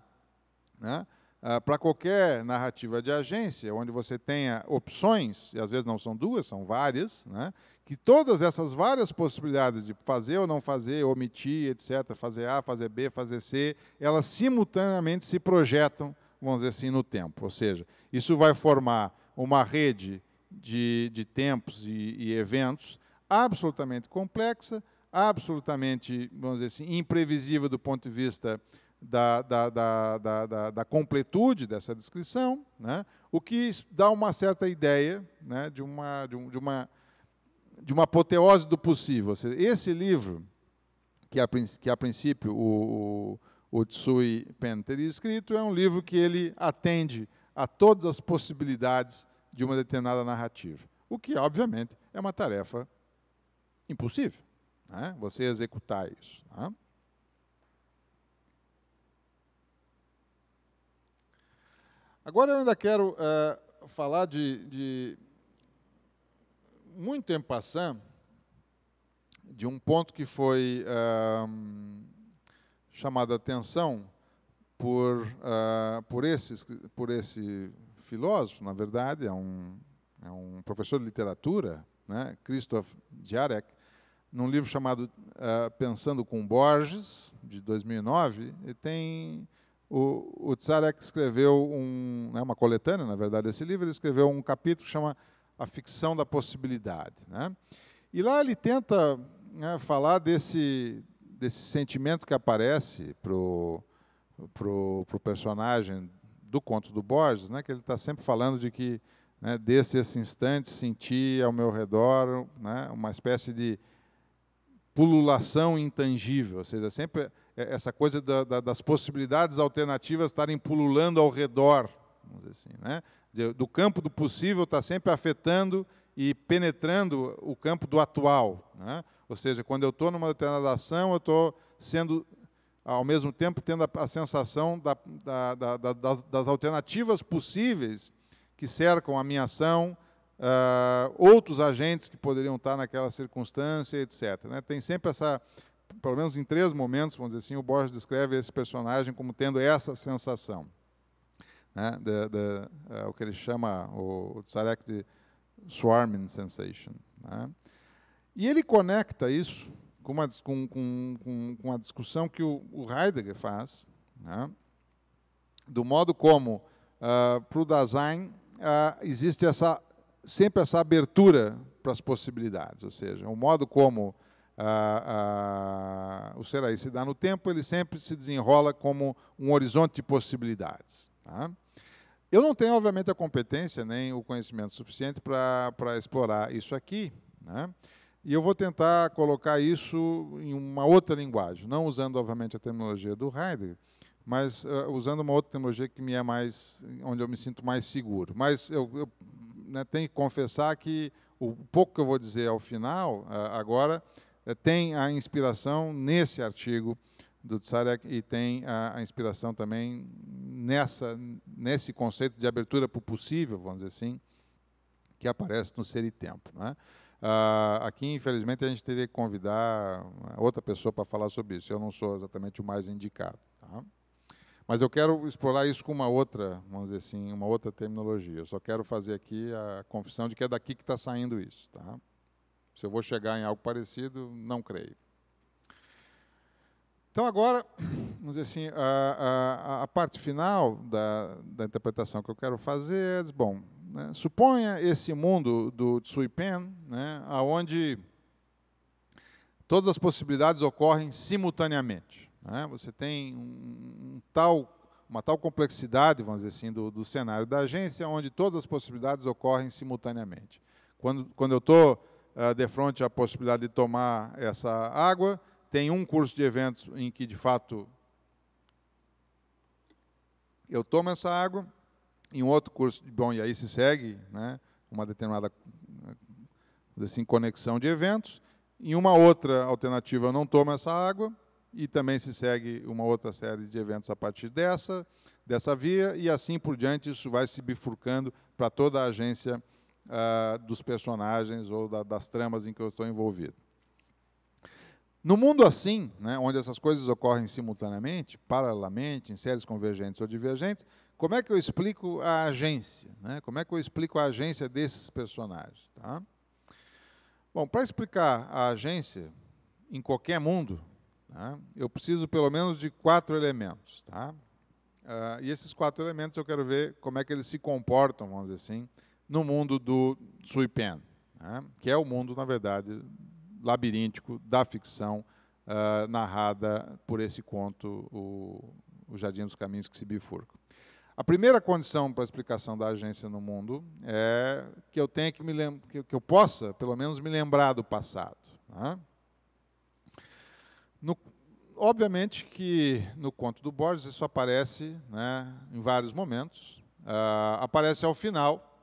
né, ah, para qualquer narrativa de agência, onde você tenha opções, e às vezes não são duas, são várias, né, que todas essas várias possibilidades de fazer ou não fazer, omitir, etc., fazer A, fazer B, fazer C, elas simultaneamente se projetam, vamos dizer assim, no tempo. Ou seja, isso vai formar uma rede de, de tempos e, e eventos absolutamente complexa, absolutamente, vamos dizer assim, imprevisível do ponto de vista da, da, da, da, da, completude dessa descrição, né? o que dá uma certa ideia né? de, uma, de, um, de uma de uma apoteose do possível. Esse livro, que a, que a princípio o, o, Tsui Pen teria escrito, é um livro que ele atende a todas as possibilidades de uma determinada narrativa. O que, obviamente, é uma tarefa impossível, né? você executar isso. Né? Agora eu ainda quero eh, falar de, de muito tempo passando, de um ponto que foi uh, chamado a atenção por, uh, por, esses, por esse filósofo, na verdade, é um, é um professor de literatura, né, Christoph Jarek, num livro chamado uh, Pensando com Borges, de 2009, e tem o, o Tsarek escreveu um, né, uma coletânea, na verdade, esse livro, ele escreveu um capítulo que chama a ficção da possibilidade. Né? E lá ele tenta né, falar desse, desse sentimento que aparece para o pro, pro personagem do conto do Borges, né, que ele está sempre falando de que, né, desse esse instante, senti ao meu redor né, uma espécie de pululação intangível, ou seja, sempre é, essa coisa da, da, das possibilidades alternativas estarem pululando ao redor vamos dizer assim. Né? Do campo do possível está sempre afetando e penetrando o campo do atual. Né? Ou seja, quando eu estou numa determinada ação, eu estou sendo, ao mesmo tempo, tendo a, a sensação da, da, da, das, das, alternativas possíveis que cercam a minha ação, uh, outros agentes que poderiam estar tá naquela circunstância, etc. Né? Tem sempre essa, pelo menos em três momentos, vamos dizer assim, o Borges descreve esse personagem como tendo essa sensação né, uh, o que ele chama o, o de swarming sensation. Né. E ele conecta isso com uma, com, com, com, uma discussão que o, o Heidegger faz, né, do modo como, uh, ah, para o Dasein, uh, ah, existe essa, sempre essa abertura para as possibilidades, ou seja, o modo como ah, o ser o se dá no tempo, ele sempre se desenrola como um horizonte de possibilidades. Tá? Eu não tenho, obviamente, a competência nem o conhecimento suficiente para explorar isso aqui, né? e eu vou tentar colocar isso em uma outra linguagem, não usando, obviamente, a terminologia do Heidegger, mas uh, usando uma outra terminologia que me é mais, onde eu me sinto mais seguro. Mas eu, eu né, tenho que confessar que o pouco que eu vou dizer ao final, uh, agora, uh, tem a inspiração nesse artigo do Tsarek e tem a, a, inspiração também nessa, nesse conceito de abertura para o possível, vamos dizer assim, que aparece no Ser e Tempo. Né? aqui, infelizmente, a gente teria que convidar outra pessoa para falar sobre isso. Eu não sou exatamente o mais indicado. Tá? Mas eu quero explorar isso com uma outra, vamos dizer assim, uma outra terminologia. Eu só quero fazer aqui a confissão de que é daqui que está saindo isso. Tá? Se eu vou chegar em algo parecido, não creio. Então, agora, vamos dizer assim, a, a, a parte final da, da, interpretação que eu quero fazer é, bom, né, suponha esse mundo do Tsui Pen, né, onde todas as possibilidades ocorrem simultaneamente. Né, você tem um, um tal, uma tal complexidade, vamos dizer assim, do, do, cenário da agência, onde todas as possibilidades ocorrem simultaneamente. Quando, quando eu estou uh, de frente à possibilidade de tomar essa água, tem um curso de eventos em que, de fato, eu tomo essa água, em outro curso, bom, e aí se segue né, uma determinada eh, assim, conexão de eventos. Em uma outra alternativa, eu não tomo essa água, e também se segue uma outra série de eventos a partir dessa, dessa via, e assim por diante, isso vai se bifurcando para toda a agência ah, dos personagens ou da, das tramas em que eu estou envolvido. No mundo assim, né, onde essas coisas ocorrem simultaneamente, paralelamente, em séries convergentes ou divergentes, como é que eu explico a agência? Né? Como é que eu explico a agência desses personagens? Tá? Bom, para explicar a agência em qualquer mundo, né, eu preciso pelo menos de quatro elementos. Tá? Uh, e esses quatro elementos eu quero ver como é que eles se comportam, vamos dizer assim, no mundo do Sui Pen, né? que é o mundo, na verdade, labiríntico da ficção uh, narrada por esse conto, o, o Jardim dos Caminhos que se bifurca. A primeira condição para a explicação da agência no mundo é que eu tenha que me que, que eu possa, pelo menos, me lembrar do passado. Né? No, obviamente que no conto do Borges isso aparece né, em vários momentos. Uh, aparece ao final,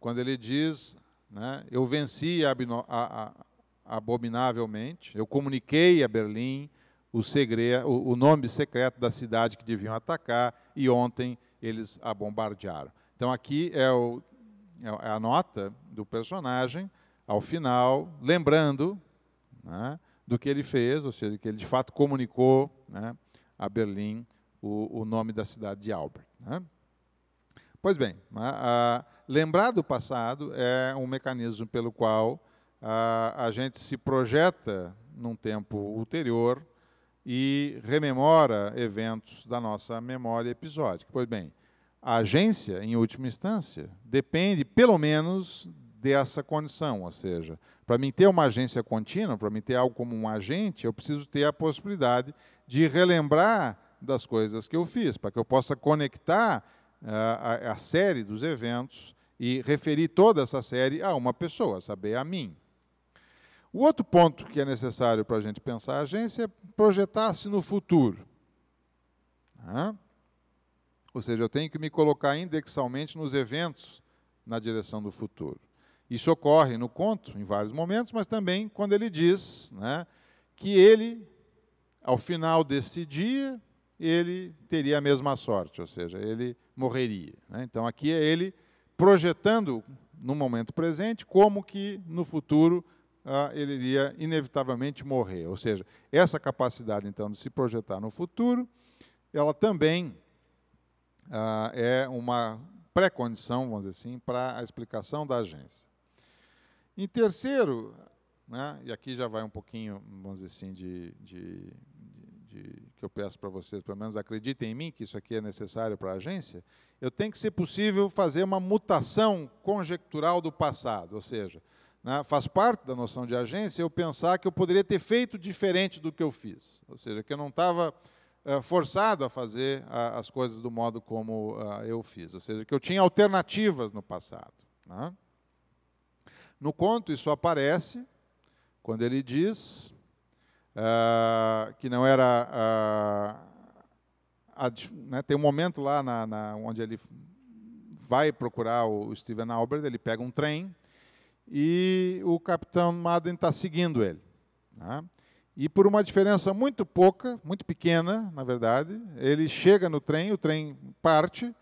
quando ele diz: né, Eu venci a, a, abominavelmente. Eu comuniquei a Berlim o, segredo, o, nome secreto da cidade que deviam atacar e ontem eles a bombardearam. Então aqui é, o, é a nota do personagem ao final, lembrando né, do que ele fez, ou seja, que ele de fato comunicou né, a Berlim o, o, nome da cidade de Albert. Né. Pois bem, a, né, a, lembrar do passado é um mecanismo pelo qual a, a gente se projeta num tempo ulterior e rememora eventos da nossa memória episódica. Pois bem, a agência, em última instância, depende pelo menos dessa condição, ou seja, para mim ter uma agência contínua, para mim ter algo como um agente, eu preciso ter a possibilidade de relembrar das coisas que eu fiz, para que eu possa conectar uh, a, a série dos eventos e referir toda essa série a uma pessoa, saber a mim. O outro ponto que é necessário para a gente pensar a agência é projetar-se no futuro. Ou seja, eu tenho que me colocar indexalmente nos eventos na direção do futuro. Isso ocorre no conto em vários momentos, mas também quando ele diz né, que ele, ao final desse dia, ele teria a mesma sorte, ou seja, ele morreria. Né? Então aqui é ele projetando no momento presente como que no futuro ah, ele iria inevitavelmente morrer. Ou seja, essa capacidade, então, de se projetar no futuro, ela também ah, é uma pré-condição, vamos dizer assim, para a explicação da agência. Em terceiro, né, e aqui já vai um pouquinho, vamos dizer assim, de, de, de que eu peço para vocês, pelo menos acreditem em mim, que isso aqui é necessário para a agência, eu tenho que, ser possível, fazer uma mutação conjectural do passado, ou seja, né, faz parte da noção de agência eu pensar que eu poderia ter feito diferente do que eu fiz, ou seja, que eu não estava é, eh, forçado a fazer a, as coisas do modo como a, eh, eu fiz, ou seja, que eu tinha alternativas no passado. Né? No conto, isso aparece quando ele diz uh, que não era. Uh, a, né, tem um momento lá na, na, onde ele vai procurar o Steven Albert, ele pega um trem e o capitão Madden está seguindo ele. Né? E por uma diferença muito pouca, muito pequena, na verdade, ele chega no trem, o trem parte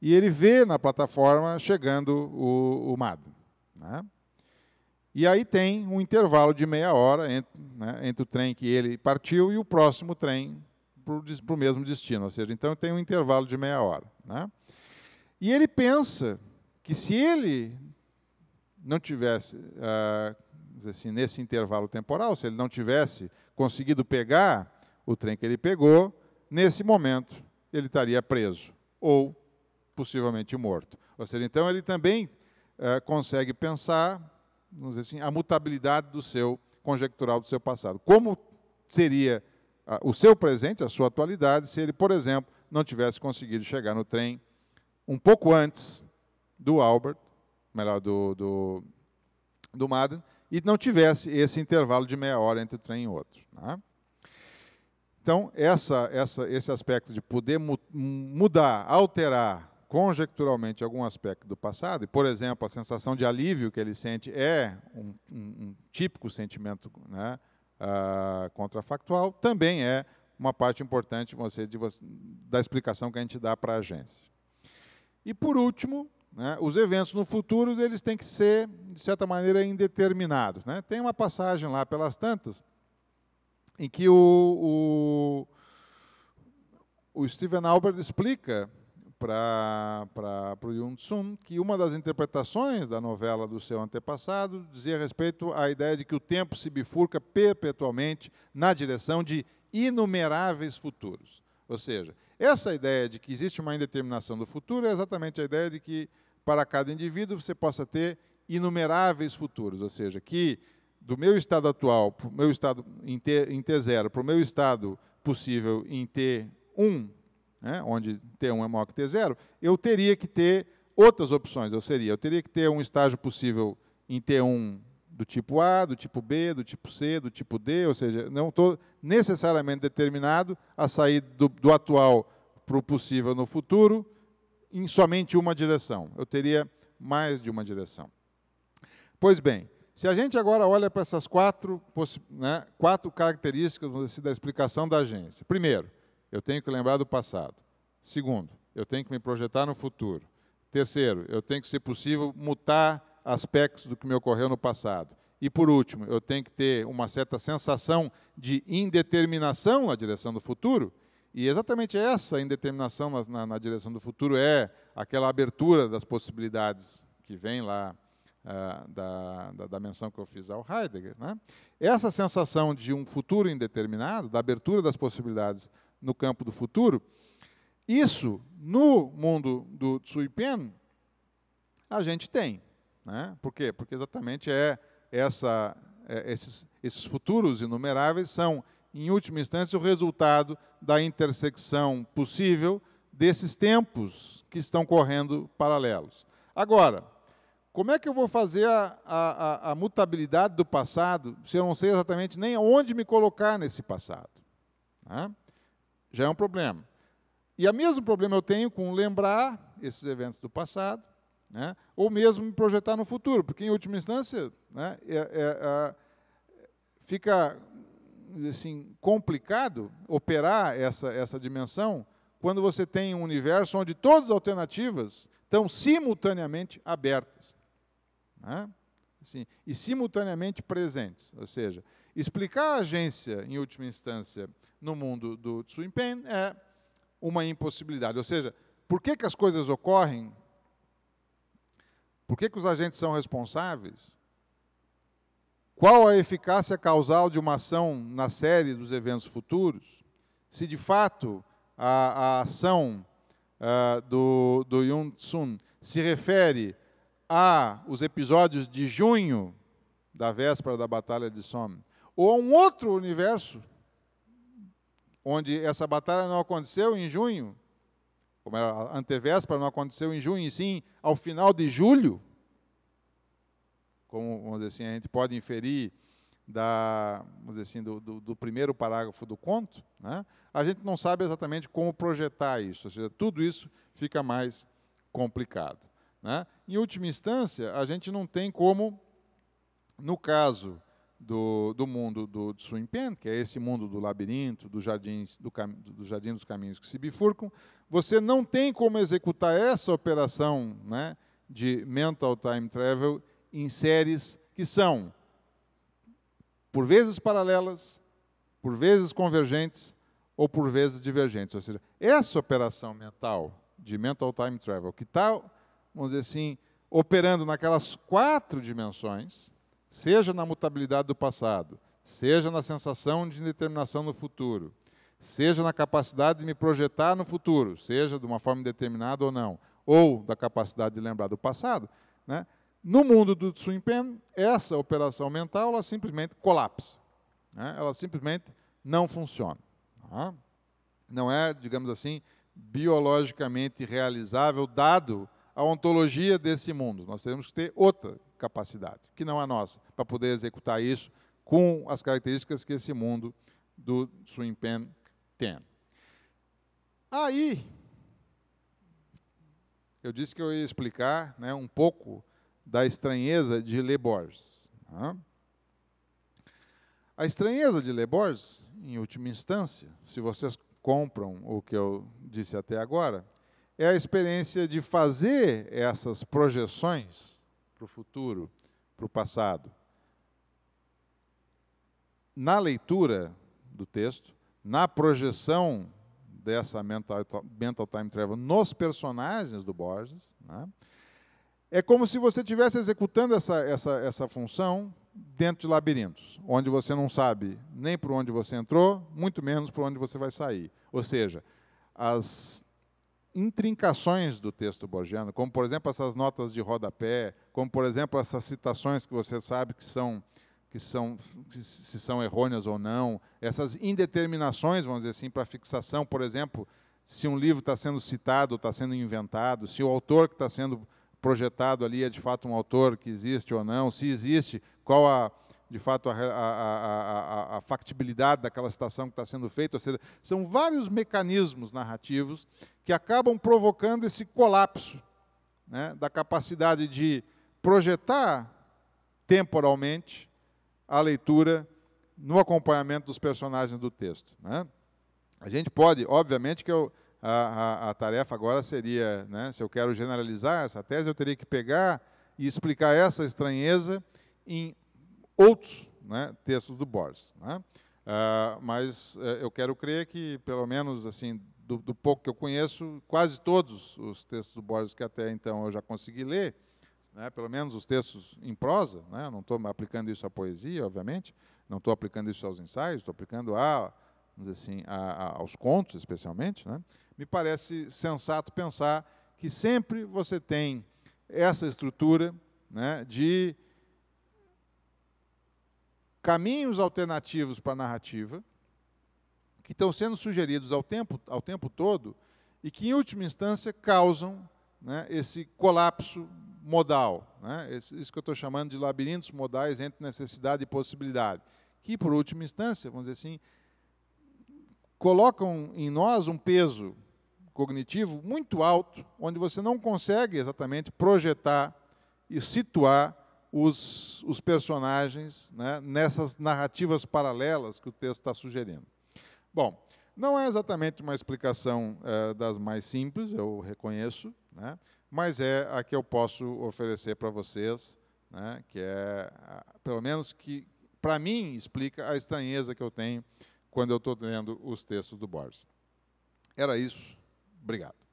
e ele vê na plataforma chegando o, o Madden. Né? E aí tem um intervalo de meia hora entre, né, entre o trem que ele partiu e o próximo trem para o mesmo destino. Ou seja, então tem um intervalo de meia hora. Né? E ele pensa que se ele não tivesse, ah, assim, nesse intervalo temporal, se ele não tivesse conseguido pegar o trem que ele pegou, nesse momento ele estaria preso ou possivelmente morto. Ou seja, então ele também ah, consegue pensar, vamos assim, a mutabilidade do seu conjectural do seu passado. Como seria ah, o seu presente, a sua atualidade, se ele, por exemplo, não tivesse conseguido chegar no trem um pouco antes do Albert melhor, do, do, do Maden, e não tivesse esse intervalo de meia hora entre o trem e outro. Né? Então, essa, essa, esse aspecto de poder mu mudar, alterar conjecturalmente algum aspecto do passado, e, por exemplo, a sensação de alívio que ele sente é um, um, um típico sentimento né, uh, contrafactual, também é uma parte importante você, de, da explicação que a gente dá para a agência. E, por último, né? Os eventos no futuro eles têm que ser, de certa maneira, indeterminados. Né? Tem uma passagem lá pelas tantas em que o, o, o Steven Albert explica para o Yun Tsun que uma das interpretações da novela do seu antepassado dizia respeito à ideia de que o tempo se bifurca perpetuamente na direção de inumeráveis futuros. Ou seja, essa ideia de que existe uma indeterminação do futuro é exatamente a ideia de que para cada indivíduo você possa ter inumeráveis futuros, ou seja, que do meu estado atual, do meu estado em T0, para o meu estado possível em T1, né, onde T1 é maior que T0, eu teria que ter outras opções, eu seria, eu teria que ter um estágio possível em T1 do tipo A, do tipo B, do tipo C, do tipo D, ou seja, não estou necessariamente determinado a sair do, do atual para o possível no futuro em somente uma direção. Eu teria mais de uma direção. Pois bem, se a gente agora olha para essas quatro, né, quatro características assim, da explicação da agência. Primeiro, eu tenho que lembrar do passado. Segundo, eu tenho que me projetar no futuro. Terceiro, eu tenho que, se possível, mutar aspectos do que me ocorreu no passado. E por último, eu tenho que ter uma certa sensação de indeterminação na direção do futuro. E exatamente essa indeterminação na, na, na direção do futuro é aquela abertura das possibilidades que vem lá uh, da, da, da, menção que eu fiz ao Heidegger. Né? Essa sensação de um futuro indeterminado, da abertura das possibilidades no campo do futuro, isso no mundo do Tsui Pen a gente tem. Né? Por quê? Porque exatamente é essa, é, esses, esses futuros inumeráveis são, em última instância, o resultado da intersecção possível desses tempos que estão correndo paralelos. Agora, como é que eu vou fazer a, a, a, mutabilidade do passado se eu não sei exatamente nem onde me colocar nesse passado? Né? Já é um problema. E o mesmo problema eu tenho com lembrar esses eventos do passado né? Ou mesmo projetar no futuro, porque, em última instância, né, é, é, é, fica assim, complicado operar essa, essa dimensão quando você tem um universo onde todas as alternativas estão simultaneamente abertas. Né? Assim, e simultaneamente presentes. Ou seja, explicar a agência, em última instância, no mundo do Tsuinpen é uma impossibilidade. Ou seja, por que, que as coisas ocorrem por que, que os agentes são responsáveis? Qual a eficácia causal de uma ação na série dos eventos futuros? Se de fato a, a ação uh, do, do Yun Tsun se refere a os episódios de junho, da véspera da Batalha de Somme, ou a um outro universo, onde essa batalha não aconteceu em junho, como era é a antevéspera, não aconteceu em junho, e sim ao final de julho, como vamos dizer assim, a gente pode inferir da, vamos dizer assim, do, do, do primeiro parágrafo do conto, né? a gente não sabe exatamente como projetar isso, ou seja, tudo isso fica mais complicado. Né? Em última instância, a gente não tem como, no caso do, do mundo do Tsuen Pen, que é esse mundo do labirinto, jardins, do cam, do jardim dos caminhos que se bifurcam, você não tem como executar essa operação né, de mental time travel em séries que são, por vezes paralelas, por vezes convergentes ou por vezes divergentes. Ou seja, essa operação mental de mental time travel, que está, vamos dizer assim, operando naquelas quatro dimensões, seja na mutabilidade do passado, seja na sensação de indeterminação no futuro, seja na capacidade de me projetar no futuro, seja de uma forma determinada ou não, ou da capacidade de lembrar do passado, né? no mundo do tsunpen, essa operação mental ela simplesmente colapsa. Né? Ela simplesmente não funciona. Tá? Não é, digamos assim, biologicamente realizável, dado a ontologia desse mundo. Nós teremos que ter outra capacidade, que não é nossa, para poder executar isso com as características que esse mundo do swing pen tem. Aí, eu disse que eu ia explicar né, um pouco da estranheza de Le Borges. Né? A estranheza de Le Borges, em última instância, se vocês compram o que eu disse até agora, é a experiência de fazer essas projeções para o futuro, para o passado. Na leitura do texto, na projeção dessa mental, mental time travel nos personagens do Borges, né, é como se você estivesse executando essa, essa, essa função dentro de labirintos, onde você não sabe nem por onde você entrou, muito menos por onde você vai sair. Ou seja, as intrincações do texto borgiano, como, por exemplo, essas notas de rodapé, como, por exemplo, essas citações que você sabe que são, que são se são errôneas ou não, essas indeterminações, vamos dizer assim, para fixação, por exemplo, se um livro está sendo citado, está sendo inventado, se o autor que está sendo projetado ali é de fato um autor que existe ou não, se existe, qual a, de fato, a, a, a, a factibilidade daquela citação que está sendo feita. Ou seja, são vários mecanismos narrativos que acabam provocando esse colapso né, da capacidade de projetar temporalmente a leitura no acompanhamento dos personagens do texto. Né? A gente pode, obviamente, que eu, a, a, a, tarefa agora seria, né, se eu quero generalizar essa tese, eu teria que pegar e explicar essa estranheza em outros né, textos do Borges. Né? Uh, mas uh, eu quero crer que, pelo menos assim, do, do, pouco que eu conheço, quase todos os textos do Borges que até então eu já consegui ler, né, pelo menos os textos em prosa, né, não estou aplicando isso à poesia, obviamente, não estou aplicando isso aos ensaios, estou aplicando a, vamos assim, a, a, aos contos, especialmente, né, me parece sensato pensar que sempre você tem essa estrutura né, de caminhos alternativos para a narrativa, que estão sendo sugeridos ao tempo, ao tempo todo e que, em última instância, causam né, esse colapso modal. Né, esse, isso que eu estou chamando de labirintos modais entre necessidade e possibilidade, que, por última instância, vamos dizer assim, colocam em nós um peso cognitivo muito alto, onde você não consegue exatamente projetar e situar os, os personagens né, nessas narrativas paralelas que o texto está sugerindo. Bom, não é exatamente uma explicação eh, das mais simples, eu reconheço, né, mas é a que eu posso oferecer para vocês, né, que é, pelo menos, que para mim explica a estranheza que eu tenho quando eu estou lendo os textos do Borges. Era isso. Obrigado.